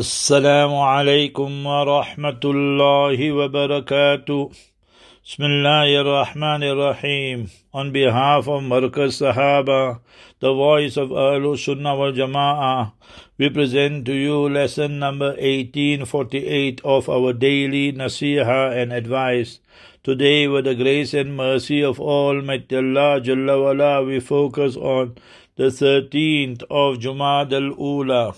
السلام عليكم ورحمة الله وبركاته بسم الله الرحمن الرحيم On behalf of Markaz Sahaba, the voice of Ahlul Sunnah wal Jama'ah, we present to you lesson number 1848 of our daily Nasiha and advice. Today, with the grace and mercy of Almighty Allah Jalla wala, we focus on the 13th of Jumad al-Ula.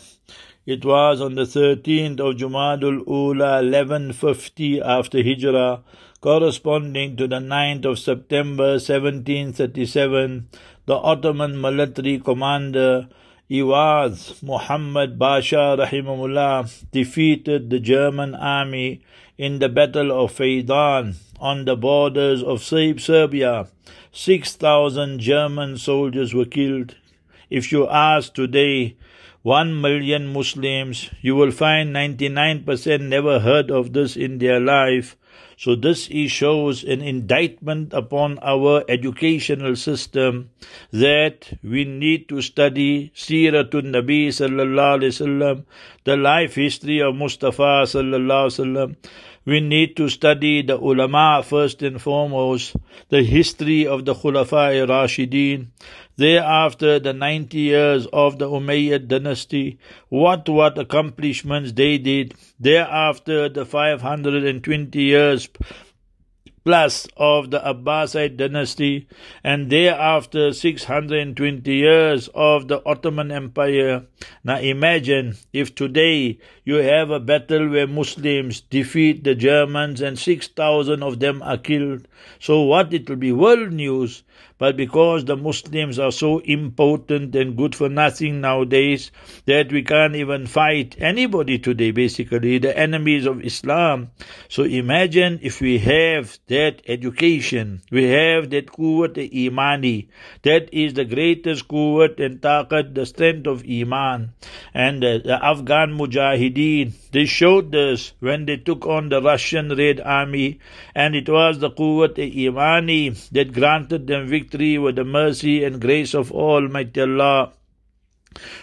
It was on the 13th of Jumadul Ula 1150 after Hijrah, corresponding to the 9th of September 1737, the Ottoman military commander Iwaz Muhammad Basha Rahimullah defeated the German army in the Battle of Faidan on the borders of Serbia. 6,000 German soldiers were killed. If you ask today, 1 million Muslims. You will find 99% never heard of this in their life. So this shows an indictment upon our educational system that we need to study Siratul Nabi sallallahu alaihi wasallam, the life history of Mustafa sallallahu alaihi wasallam we need to study the ulama first and foremost, the history of the Khulafa Rashidin, thereafter the 90 years of the Umayyad dynasty, what what accomplishments they did, thereafter the 520 years plus of the Abbasid dynasty and thereafter 620 years of the Ottoman Empire. Now imagine if today you have a battle where Muslims defeat the Germans and 6,000 of them are killed. So what? It will be world news. But because the Muslims are so impotent and good for nothing nowadays that we can't even fight anybody today, basically, the enemies of Islam. So imagine if we have that education. We have that kuwat imani. That is the greatest kuwat and taqat, the strength of iman. And the, the Afghan mujahideen, they showed this when they took on the Russian Red Army. And it was the kuwat imani that granted them victory with the mercy and grace of Almighty Allah.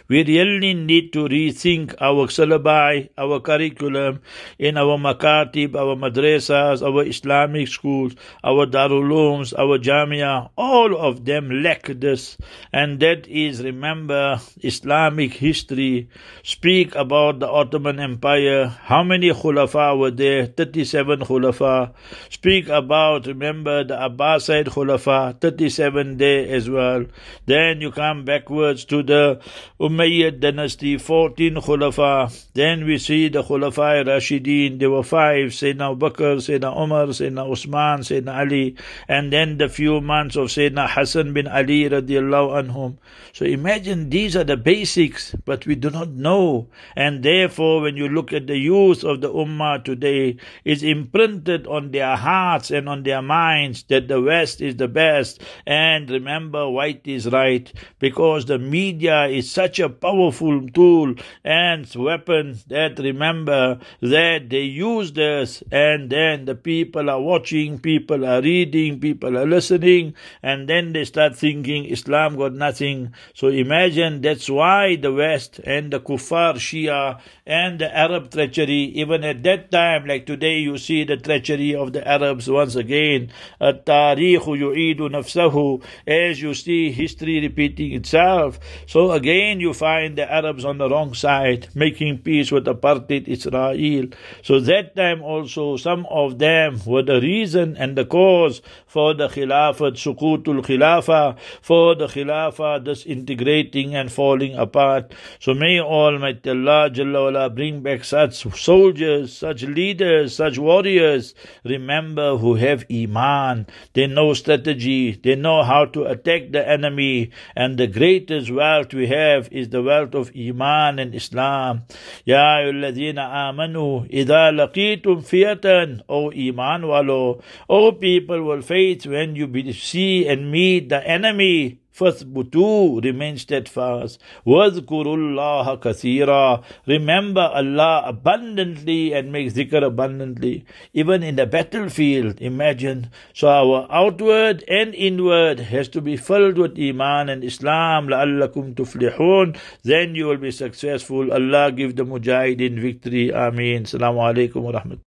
We really need to rethink our syllabi, our curriculum in our makatib, our madrasas, our Islamic schools, our darulums, our jamia. All of them lack this. And that is, remember, Islamic history. Speak about the Ottoman Empire. How many khulafa were there? 37 khulafa. Speak about, remember, the Abbasid khulafa. 37 there as well. Then you come backwards to the Umayyad dynasty, 14 Khulafa. Then we see the Khulafa Rashidin. There were five, Sayyidina Bakr, Sayyidina Umar, Sayyidina Usman, Sayyidina Ali, and then the few months of Sayyidina Hassan bin Ali radiallahu anhum. So imagine these are the basics, but we do not know. And therefore, when you look at the youth of the Ummah today, it's imprinted on their hearts and on their minds that the West is the best. And remember, white is right, because the media is such a powerful tool and weapon that remember that they used us, and then the people are watching, people are reading, people are listening, and then they start thinking Islam got nothing. So imagine that's why the West and the Kufar Shia and the Arab treachery, even at that time, like today, you see the treachery of the Arabs once again. as you see history repeating itself. So again. Again, you find the Arabs on the wrong side making peace with apartheid Israel. So, that time also, some of them were the reason and the cause for the Khilafat, Sukutul Khilafah, for the Khilafah disintegrating and falling apart. So, may Almighty Allah Jalla bring back such soldiers, such leaders, such warriors. Remember who have Iman, they know strategy, they know how to attack the enemy, and the greatest wealth we have have is the wealth of Iman and Islam. Ya ayyuhalladhina amanu idha laqitum fiatan. O Iman walo, O people will faith when you see and meet the enemy, Fasbutu, remain steadfast. Wazkurullah kasira. Remember Allah abundantly and make zikr abundantly. Even in the battlefield, imagine. So our outward and inward has to be filled with iman and Islam. La'allakum tuflihun. Then you will be successful. Allah give the mujahideen victory. Ameen. Salaamu alaykum wa rahmatullah.